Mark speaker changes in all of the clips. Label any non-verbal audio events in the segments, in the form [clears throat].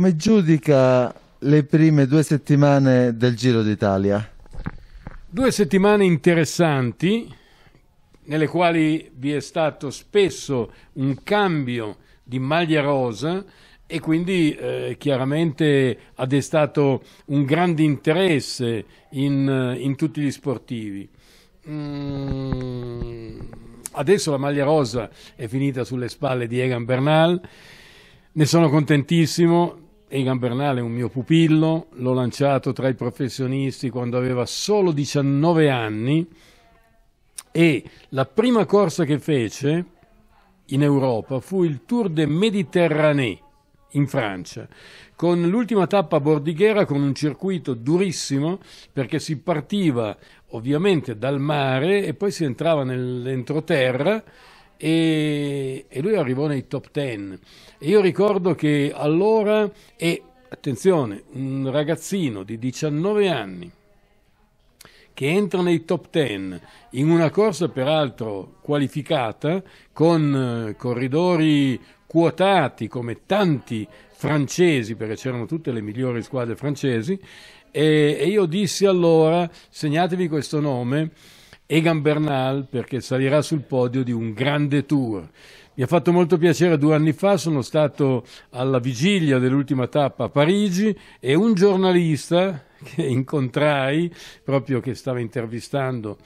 Speaker 1: come giudica le prime due settimane del Giro d'Italia?
Speaker 2: Due settimane interessanti nelle quali vi è stato spesso un cambio di maglia rosa e quindi eh, chiaramente ha destato un grande interesse in, in tutti gli sportivi. Mm, adesso la maglia rosa è finita sulle spalle di Egan Bernal, ne sono contentissimo, Egan Bernale è un mio pupillo, l'ho lanciato tra i professionisti quando aveva solo 19 anni e la prima corsa che fece in Europa fu il Tour de Méditerranée in Francia, con l'ultima tappa a Bordighera con un circuito durissimo perché si partiva ovviamente dal mare e poi si entrava nell'entroterra e, e lui arrivò nei top 10. E io ricordo che allora, e attenzione, un ragazzino di 19 anni che entra nei top 10 in una corsa peraltro qualificata con eh, corridori quotati come tanti francesi perché c'erano tutte le migliori squadre francesi e, e io dissi allora segnatevi questo nome Egan Bernal perché salirà sul podio di un grande tour. Mi ha fatto molto piacere due anni fa, sono stato alla vigilia dell'ultima tappa a Parigi e un giornalista [laughs] che incontrai, proprio che stava intervistando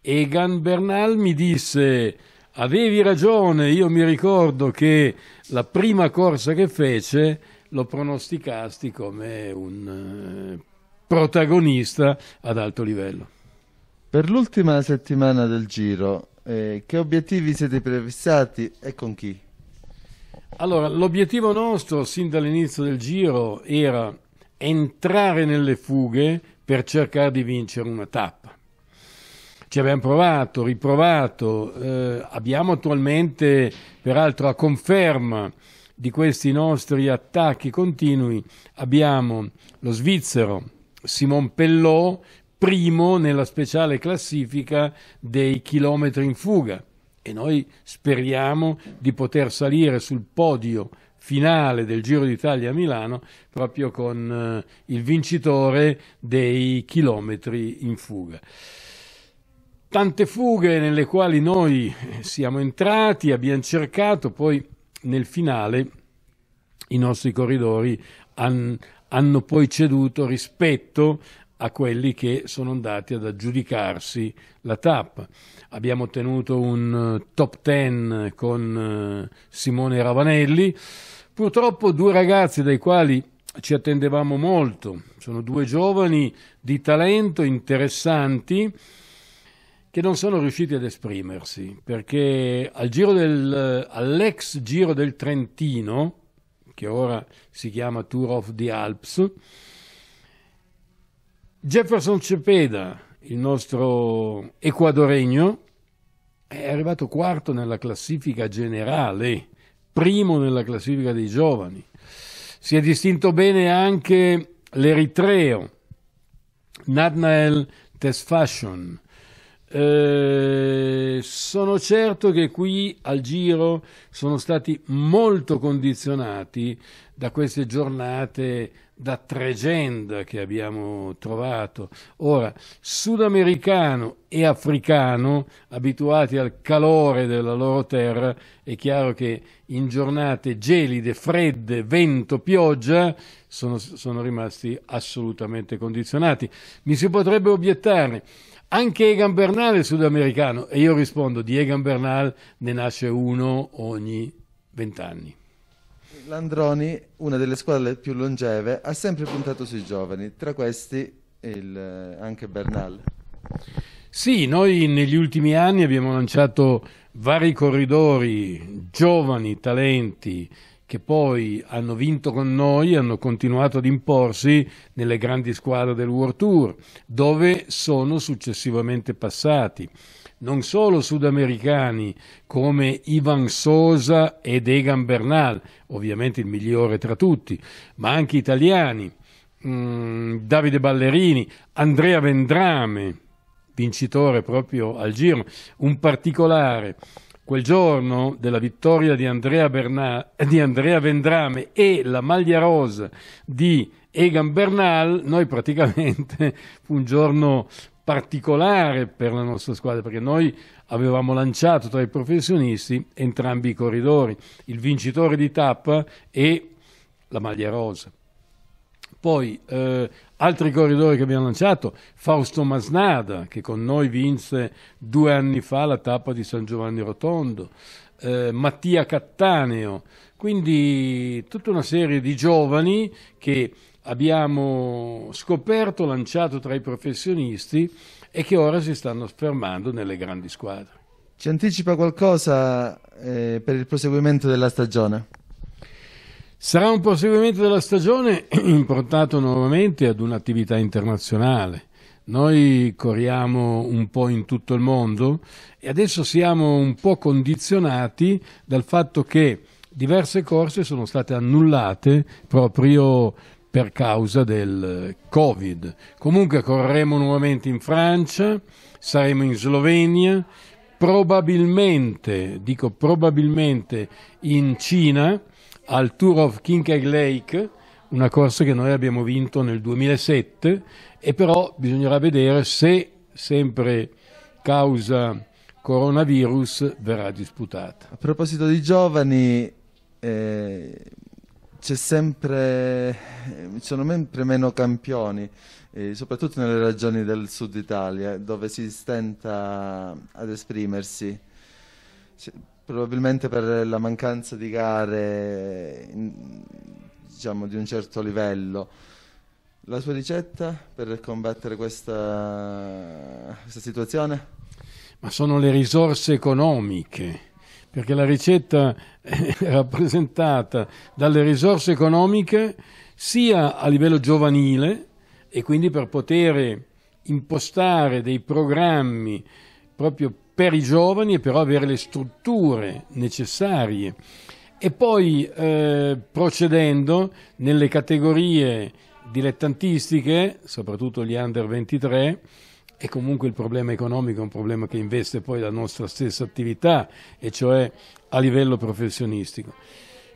Speaker 2: Egan Bernal, mi disse avevi ragione, io mi ricordo che la prima corsa che fece lo pronosticasti come un eh, protagonista ad alto livello. Per
Speaker 1: l'ultima settimana del Giro, eh, che obiettivi siete prefissati e con chi?
Speaker 2: Allora, l'obiettivo nostro sin dall'inizio del Giro era entrare nelle fughe per cercare di vincere una tappa. Ci abbiamo provato, riprovato, eh, abbiamo attualmente peraltro a conferma di questi nostri attacchi continui abbiamo lo svizzero Simon Pellot, primo nella speciale classifica dei chilometri in fuga e noi speriamo di poter salire sul podio finale del Giro d'Italia a Milano proprio con eh, il vincitore dei chilometri in fuga. Tante fughe nelle quali noi eh, siamo entrati, abbiamo cercato, poi nel finale i nostri corridori han, hanno poi ceduto rispetto a quelli che sono andati ad aggiudicarsi la tappa. Abbiamo ottenuto un eh, top 10 con eh, Simone Ravanelli. Purtroppo due ragazzi dai quali ci attendevamo molto, sono due giovani di talento interessanti che non sono riusciti ad esprimersi perché al giro del, all'ex Giro del Trentino, che ora si chiama Tour of the Alps, Jefferson Cepeda, il nostro ecuadoregno, è arrivato quarto nella classifica generale, primo nella classifica dei giovani. Si è distinto bene anche l'eritreo, Natnael Tesfashion. Eh, sono certo che qui al giro sono stati molto condizionati da queste giornate da Tregenda che abbiamo trovato. Ora, sudamericano e africano, abituati al calore della loro terra, è chiaro che in giornate gelide, fredde, vento, pioggia, sono, sono rimasti assolutamente condizionati. Mi si potrebbe obiettare, anche Egan Bernal è sudamericano, e io rispondo, di Egan Bernal ne nasce uno ogni vent'anni
Speaker 1: l'Androni, una delle squadre più longeve, ha sempre puntato sui giovani, tra questi il, eh, anche Bernal.
Speaker 2: Sì, noi negli ultimi anni abbiamo lanciato vari corridori, giovani talenti che poi hanno vinto con noi, hanno continuato ad imporsi nelle grandi squadre del World Tour, dove sono successivamente passati non solo sudamericani come Ivan Sosa ed Egan Bernal, ovviamente il migliore tra tutti, ma anche italiani, mm, Davide Ballerini, Andrea Vendrame, vincitore proprio al giro, un particolare. Quel giorno della vittoria di Andrea, Bernal, di Andrea Vendrame e la maglia rosa di Egan Bernal, noi praticamente [laughs] fu un giorno particolare per la nostra squadra perché noi avevamo lanciato tra i professionisti entrambi i corridori, il vincitore di tappa e la maglia rosa. Poi eh, altri corridori che abbiamo lanciato, Fausto Masnada che con noi vinse due anni fa la tappa di San Giovanni Rotondo, eh, Mattia Cattaneo, quindi tutta una serie di giovani che abbiamo scoperto, lanciato tra i professionisti e che ora si stanno spermando nelle grandi squadre.
Speaker 1: Ci anticipa qualcosa eh, per il proseguimento
Speaker 2: della stagione? Sarà un proseguimento della stagione [clears throat] improntato nuovamente ad un'attività internazionale. Noi corriamo un po' in tutto il mondo e adesso siamo un po' condizionati dal fatto che diverse corse sono state annullate proprio per causa del Covid. Comunque correremo nuovamente in Francia, saremo in Slovenia, probabilmente, dico probabilmente, in Cina al Tour of Kincaid Lake, una corsa che noi abbiamo vinto nel 2007 e però bisognerà vedere se sempre causa coronavirus verrà disputata. A proposito di giovani,
Speaker 1: eh, c'è sempre, ci sono sempre meno campioni, eh, soprattutto nelle regioni del sud Italia, dove si stenta ad esprimersi, cioè, probabilmente per la mancanza di gare in, diciamo, di un certo livello. La sua ricetta per combattere questa, questa situazione?
Speaker 2: Ma sono le risorse economiche perché la ricetta è [laughs] rappresentata dalle risorse economiche sia a livello giovanile e quindi per poter impostare dei programmi proprio per i giovani e però avere le strutture necessarie e poi eh, procedendo nelle categorie dilettantistiche, soprattutto gli under 23, e comunque il problema economico è un problema che investe poi la nostra stessa attività, e cioè a livello professionistico.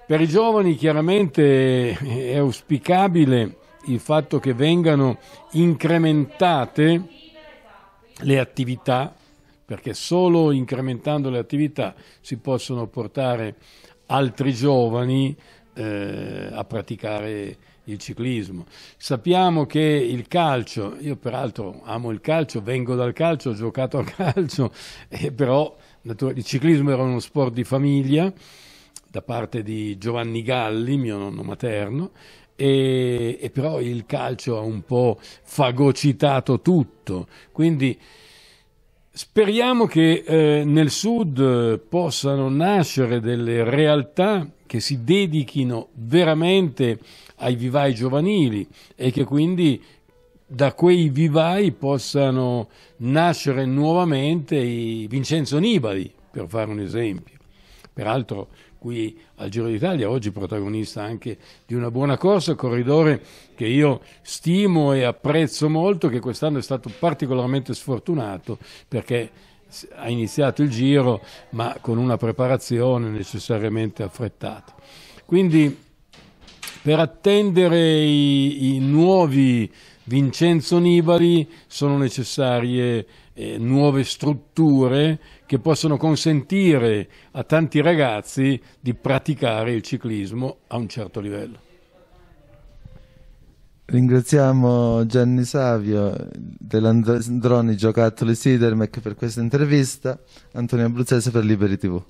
Speaker 2: Per i giovani chiaramente è auspicabile il fatto che vengano incrementate le attività, perché solo incrementando le attività si possono portare altri giovani eh, a praticare il ciclismo, sappiamo che il calcio, io peraltro amo il calcio, vengo dal calcio, ho giocato a calcio, [laughs] eh, però il ciclismo era uno sport di famiglia da parte di Giovanni Galli, mio nonno materno, e, e però il calcio ha un po' fagocitato tutto, quindi Speriamo che eh, nel sud eh, possano nascere delle realtà che si dedichino veramente ai vivai giovanili e che quindi da quei vivai possano nascere nuovamente i Vincenzo Nibali, per fare un esempio. Peraltro qui al Giro d'Italia, oggi protagonista anche di una buona corsa, corridore che io stimo e apprezzo molto, che quest'anno è stato particolarmente sfortunato perché ha iniziato il giro ma con una preparazione necessariamente affrettata. Quindi per attendere i, i nuovi Vincenzo Nibali sono necessarie eh, nuove strutture che possono consentire a tanti ragazzi di praticare il ciclismo a un certo livello.
Speaker 1: Ringraziamo Gianni Savio dell'Androni Giocattoli Sidermec per questa intervista, Antonio Abruzzese per Liberi TV.